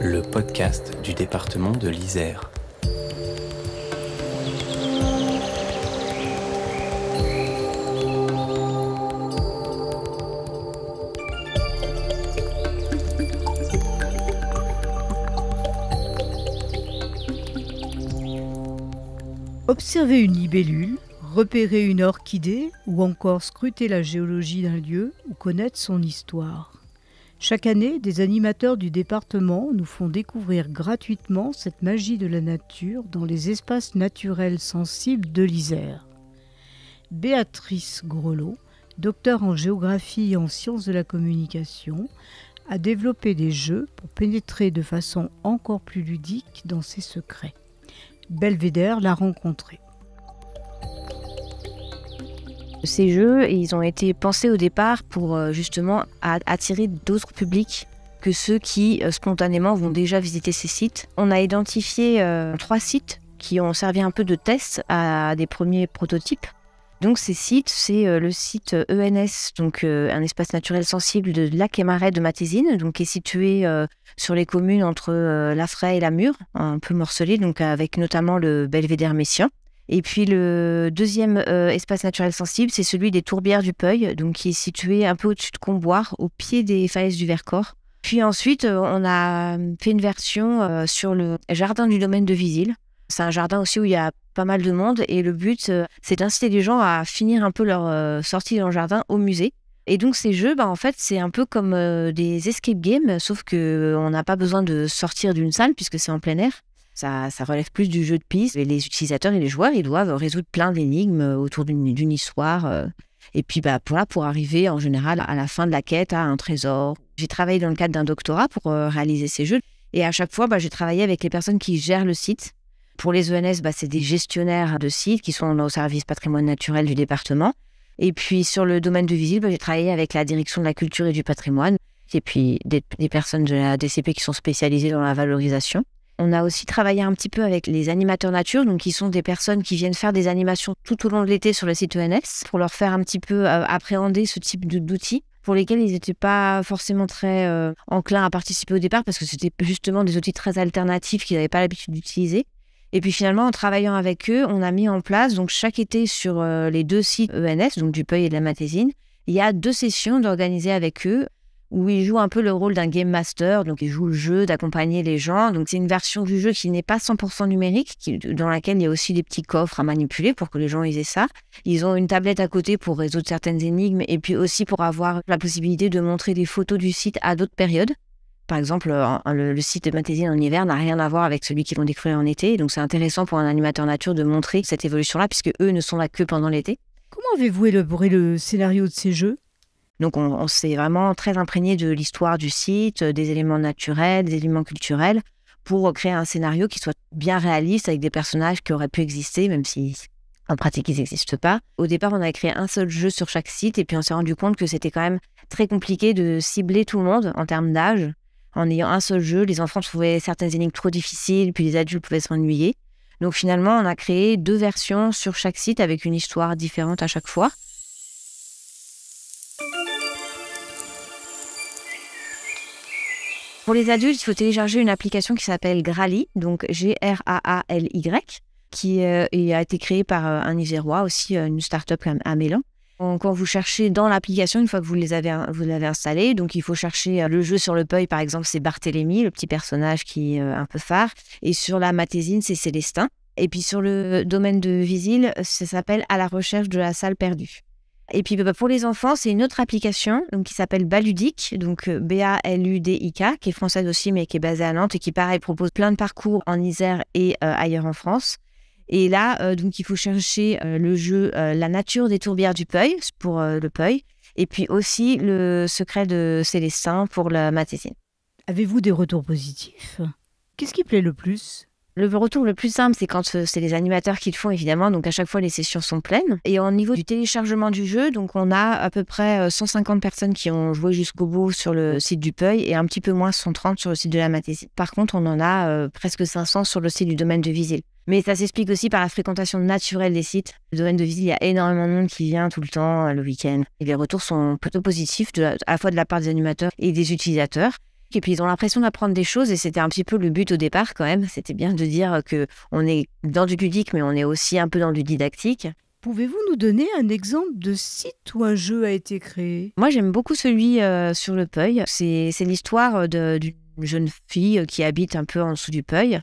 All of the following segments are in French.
Le podcast du département de l'Isère. Observer une libellule repérer une orchidée ou encore scruter la géologie d'un lieu ou connaître son histoire. Chaque année, des animateurs du département nous font découvrir gratuitement cette magie de la nature dans les espaces naturels sensibles de l'Isère. Béatrice Grelot, docteur en géographie et en sciences de la communication, a développé des jeux pour pénétrer de façon encore plus ludique dans ses secrets. Belvédère l'a rencontrée. Ces jeux, ils ont été pensés au départ pour euh, justement attirer d'autres publics que ceux qui euh, spontanément vont déjà visiter ces sites. On a identifié euh, trois sites qui ont servi un peu de test à des premiers prototypes. Donc ces sites, c'est le site ENS, e donc un espace naturel sensible de lac et marais de Matésine, donc qui est situé sur les communes entre La Lafray et La Mure, un peu morcelé, donc avec notamment le belvédère messien. Et puis le deuxième euh, espace naturel sensible, c'est celui des tourbières du Peuil, donc qui est situé un peu au-dessus de Comboire, au pied des falaises du Vercors. Puis ensuite, euh, on a euh, fait une version sur le jardin du domaine de Visil. C'est un jardin aussi où il y a pas mal de monde et le but, c'est d'inciter les gens à finir un peu leur sortie dans le jardin au musée. Et donc ces jeux, bah, en fait, c'est un peu comme des escape games, sauf qu'on n'a pas besoin de sortir d'une salle puisque c'est en plein air. Ça, relève plus du jeu de piste. Et les utilisateurs et les joueurs, ils doivent résoudre plein d'énigmes euh, autour d'une histoire. Euh. et puis, bah, pour, pour arriver en général à la fin de la quête, à un trésor. J'ai travaillé dans le cadre d'un doctorat pour euh, réaliser ces jeux. Et à chaque fois, bah, j'ai travaillé avec les personnes qui gèrent le site. Pour les ENS, bah, c'est des gestionnaires de sites qui sont au service patrimoine naturel du département. Et puis, sur le domaine du visible, j'ai travaillé avec la direction de la culture et du patrimoine. Et puis, des, des personnes de la DCP qui sont spécialisées dans la valorisation. On a aussi travaillé un petit peu avec les animateurs nature, donc qui sont des personnes qui viennent faire des animations tout au long de l'été sur le site ENS pour leur faire un petit peu euh, appréhender ce type d'outils pour lesquels ils n'étaient pas forcément très euh, enclins à participer au départ parce que c'était justement des outils très alternatifs qu'ils n'avaient pas l'habitude d'utiliser. Et puis finalement, en travaillant avec eux, on a mis en place, donc chaque été sur euh, les deux sites ENS, donc du Peuil et de la Matésine, il y a deux sessions d'organiser avec eux où il joue un peu le rôle d'un game master, donc il joue le jeu, d'accompagner les gens. Donc c'est une version du jeu qui n'est pas 100% numérique, dans laquelle il y a aussi des petits coffres à manipuler pour que les gens aient ça. Ils ont une tablette à côté pour résoudre certaines énigmes et puis aussi pour avoir la possibilité de montrer des photos du site à d'autres périodes. Par exemple, euh, le, site de Mathésine en hiver n'a rien à voir avec celui qu'ils vont découvrir en été. Donc c'est intéressant pour un animateur nature de montrer cette évolution-là, puisque eux ne sont là que pendant l'été. Comment avez-vous élaboré le scénario de ces jeux donc on, s'est vraiment très imprégné de l'histoire du site, euh, des éléments naturels, des éléments culturels, pour créer un scénario qui soit bien réaliste avec des personnages qui auraient pu exister, même si en pratique ils n'existent pas. Au départ, on avait créé un seul jeu sur chaque site et puis on s'est rendu compte que c'était quand même très compliqué de cibler tout le monde en termes d'âge. En ayant un seul jeu, les enfants trouvaient certaines énigmes trop difficiles, puis les adultes pouvaient s'ennuyer. Donc finalement, on a créé deux versions sur chaque site avec une histoire différente à chaque fois. Pour les adultes, il faut télécharger une application qui s'appelle Grali, donc G-R-A-A-L-Y, qui euh, a été créée par euh, un Isérois, aussi euh, une start-up à Mélan. Donc, quand vous cherchez dans l'application, une fois que vous les avez, vous l'avez installé, donc il faut chercher le jeu sur le peuil, par exemple, c'est Barthélemy, le petit personnage qui est un peu phare, et sur la Matésine, c'est Célestin. Et puis sur le domaine de Visil, ça s'appelle À la recherche de la salle perdue. Et puis bah, bah, pour les enfants, c'est une autre application qui s'appelle Baludic, donc euh, B-A-L-U-D-I-K, qui est française aussi, mais qui est basée à Nantes et qui, pareil, propose plein de parcours en Isère et euh, ailleurs en France. Et là, euh, donc, il faut chercher le jeu La nature des tourbières du Peuil, pour le Peuil, et puis aussi Le secret de Célestin pour la mathésine. Avez-vous des retours positifs Qu'est-ce qui plaît le plus le retour le plus simple, c'est quand euh, c'est les animateurs qui le font, évidemment. Donc, à chaque fois, les sessions sont pleines. Et au niveau du téléchargement du jeu, donc, on a à peu près 150 euh, personnes qui ont joué jusqu'au bout sur le site du Peuil et un petit peu moins 130 sur le site de la Matésie. Par contre, on en a euh, presque 500 sur le site du domaine de Visil. Mais ça s'explique aussi par la fréquentation naturelle des sites. Le domaine de Visil, il y a énormément de monde qui vient tout le temps, le week-end. Et les retours sont plutôt positifs, à la fois de la part des animateurs et des utilisateurs et puis ils ont l'impression d'apprendre des choses et c'était un petit peu le but au départ quand même. C'était bien de dire que on est dans du ludique mais on est aussi un peu dans du didactique. Pouvez-vous nous donner un exemple de site où un jeu a été créé Moi j'aime beaucoup celui euh, sur le Peuil. C'est l'histoire d'une jeune fille qui habite un peu en dessous du Peuil.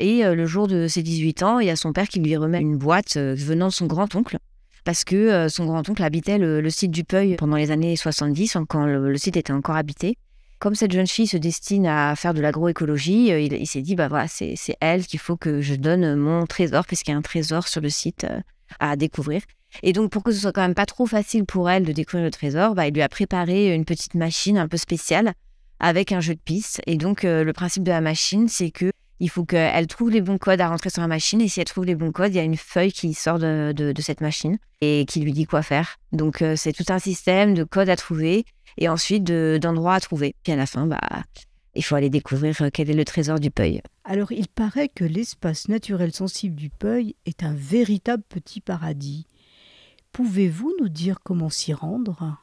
Et euh, le jour de ses 18 ans, il y a son père qui lui remet une boîte euh, venant de son grand-oncle parce que son grand-oncle habitait le, site du Peuil pendant les années 70, hein, quand le site était encore habité. Comme cette jeune fille se destine à faire de l'agroécologie, euh, il, s'est dit, bah voilà, c'est elle qu'il faut que je donne mon trésor, puisqu'il y a un trésor sur le site euh, à découvrir. Et donc, pour que ce soit quand même pas trop facile pour elle de découvrir le trésor, bah, il lui a préparé une petite machine un peu spéciale avec un jeu de piste. Et donc, euh, le principe de la machine, c'est que il faut qu'elle trouve les bons codes à rentrer sur la machine. Et si elle trouve les bons codes, il y a une feuille qui sort de, cette machine et qui lui dit quoi faire. Donc, c'est tout un système de codes à trouver et ensuite d'endroits à trouver. Puis à la fin, bah, il faut aller découvrir euh, quel est le trésor du Peuil. Alors, il paraît que l'espace naturel sensible du Peuil est un véritable petit paradis. Pouvez-vous nous dire comment s'y rendre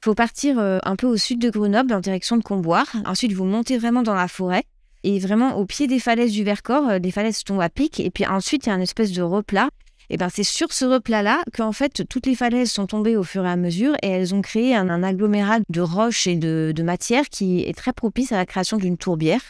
Il faut partir euh, un peu au sud de Grenoble, en direction de Comboire. Ensuite, vous montez vraiment dans la forêt. Et vraiment, au pied des falaises du Vercors, euh, les falaises tombent à pic. Et puis ensuite, il y a une espèce de replat. Et eh ben c'est sur ce replat-là qu'en fait toutes les falaises sont tombées au fur et à mesure et elles ont créé un, agglomérat de roches et de, de matières qui est très propice à la création d'une tourbière.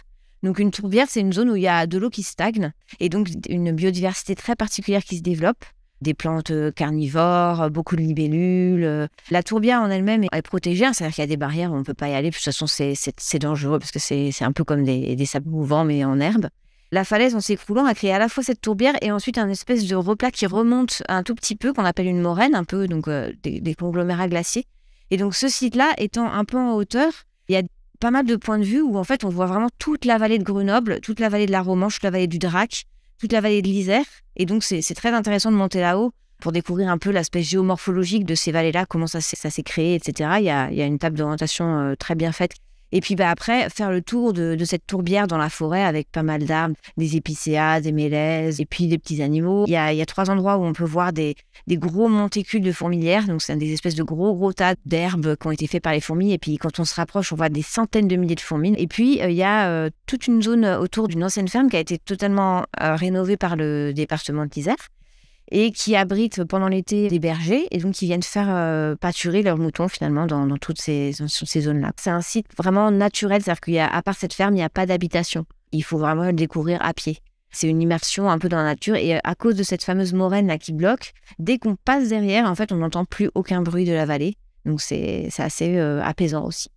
Donc une tourbière, c'est une zone où il y a de l'eau qui stagne et donc une biodiversité très particulière qui se développe. Des plantes euh, carnivores, euh, beaucoup de libellules. Euh. La tourbière en elle-même est protégée, hein, c'est-à-dire qu'il y a des barrières, où on ne peut pas y aller. De toute façon, c'est dangereux parce que c'est un peu comme des sables mouvants, mais en herbe. La falaise, en s'écroulant, a créé à la fois cette tourbière et ensuite un espèce de replat qui remonte un tout petit peu, qu'on appelle une moraine, un peu donc euh, des, conglomérats glaciers. Et donc ce site-là, étant un peu en hauteur, il y a pas mal de points de vue où en fait on voit vraiment toute la vallée de Grenoble, toute la vallée de la Romanche, la vallée du Drac, toute la vallée de l'Isère. Et donc c'est très intéressant de monter là-haut pour découvrir un peu l'aspect géomorphologique de ces vallées-là, comment ça, s'est créé, etc. Il y a, une table d'orientation euh, très bien faite et puis bah, après, faire le tour de, cette tourbière dans la forêt avec pas mal d'arbres, des épicéas, des mélèzes et puis des petits animaux. Il y a, il y a trois endroits où on peut voir des, gros monticules de fourmilières. Donc, c'est des espèces de gros, gros tas d'herbes qui ont été faits par les fourmis. Et puis, quand on se rapproche, on voit des centaines de milliers de fourmis. Et puis, euh, il y a euh, toute une zone autour d'une ancienne ferme qui a été totalement euh, rénovée par le département de l'Isère et qui abritent pendant l'été des bergers et donc qui viennent faire euh, pâturer leurs moutons finalement dans, toutes ces, zones-là. C'est un site vraiment naturel, c'est-à-dire qu'à part cette ferme, il n'y a pas d'habitation. Il faut vraiment le découvrir à pied. C'est une immersion un peu dans la nature et euh, à cause de cette fameuse moraine là qui bloque, dès qu'on passe derrière, en fait, on n'entend plus aucun bruit de la vallée. Donc c'est assez euh, apaisant aussi.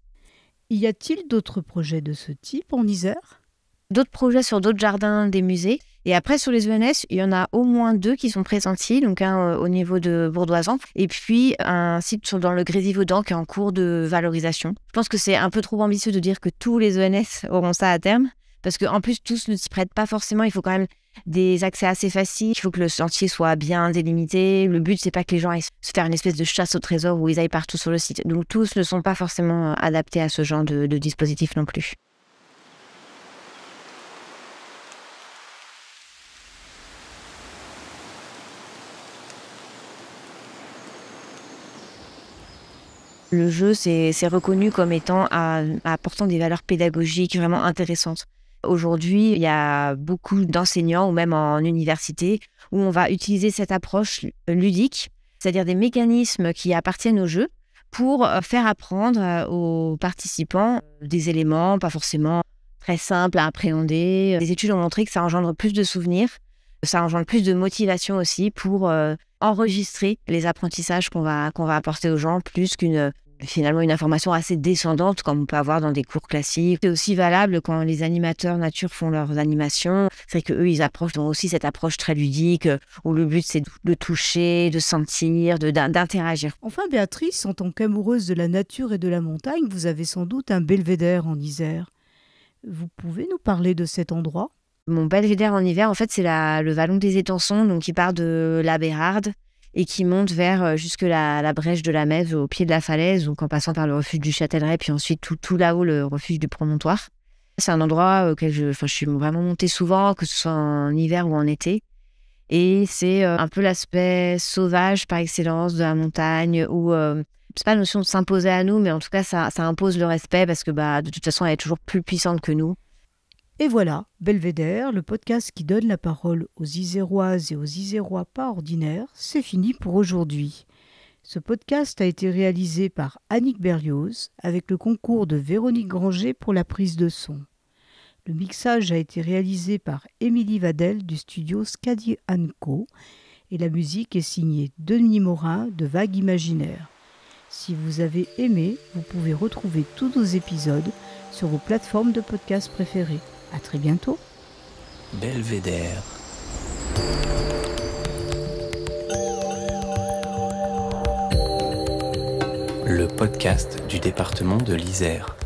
Y a-t-il d'autres projets de ce type en Isère D'autres projets sur d'autres jardins des musées. Et après, sur les ENS, il y en a au moins deux qui sont pressentis, donc un euh, au niveau de Bourdoisan, et puis un site dans le Grésivaudan qui est en cours de valorisation. Je pense que c'est un peu trop ambitieux de dire que tous les ENS auront ça à terme, parce qu'en plus, tous ne s'y prêtent pas forcément. Il faut quand même des accès assez faciles. Il faut que le sentier soit bien délimité. Le but, c'est pas que les gens aillent se faire une espèce de chasse au trésor où ils aillent partout sur le site. Donc tous ne sont pas forcément euh, adaptés à ce genre de dispositif non plus. Le jeu, c'est reconnu comme étant apportant des valeurs pédagogiques vraiment intéressantes. Aujourd'hui, il y a beaucoup d'enseignants ou même en université où on va utiliser cette approche ludique, c'est-à-dire des mécanismes qui appartiennent au jeu pour euh, faire apprendre euh, aux participants euh, des éléments, pas forcément très simples à appréhender. Les études ont montré que ça engendre plus de souvenirs ça engendre plus de motivation aussi pour euh, enregistrer les apprentissages qu'on va, qu'on va apporter aux gens, plus qu'une finalement une information assez descendante comme on peut avoir dans des cours classiques. C'est aussi valable quand les animateurs nature font leurs animations. C'est que eux ils approchent aussi cette approche très ludique où le but c'est de toucher, de sentir, d'interagir. enfin Béatrice, en tant qu'amoureuse de la nature et de la montagne, vous avez sans doute un belvédère en Isère. Vous pouvez nous parler de cet endroit mon belvédère en hiver, en fait, c'est le vallon des Étançons, donc qui part de la Bérarde et qui monte vers euh, jusque la, brèche de la Mève au pied de la falaise, donc en passant par le refuge du Châtelleret, puis ensuite tout, là-haut, le refuge du promontoire. C'est un endroit euh, auquel je, je suis vraiment montée souvent, que ce soit en hiver ou en été. Et c'est euh, un peu l'aspect sauvage par excellence de la montagne où c'est pas la notion de s'imposer à nous, mais en tout cas, ça, impose le respect parce que bah, de toute façon, elle est toujours plus puissante que nous. Et voilà, Belvédère, le podcast qui donne la parole aux Iséroises et aux Isérois pas ordinaires, c'est fini pour aujourd'hui. Ce podcast a été réalisé par Annick Berlioz avec le concours de Véronique Granger pour la prise de son. Le mixage a été réalisé par Émilie Vadel du studio Scadi Co. et la musique est signée Denis Morin de Vague Imaginaire. Si vous avez aimé, vous pouvez retrouver tous nos épisodes sur vos plateformes de podcast préférées. À très bientôt. Belvédère. Le podcast du département de l'Isère.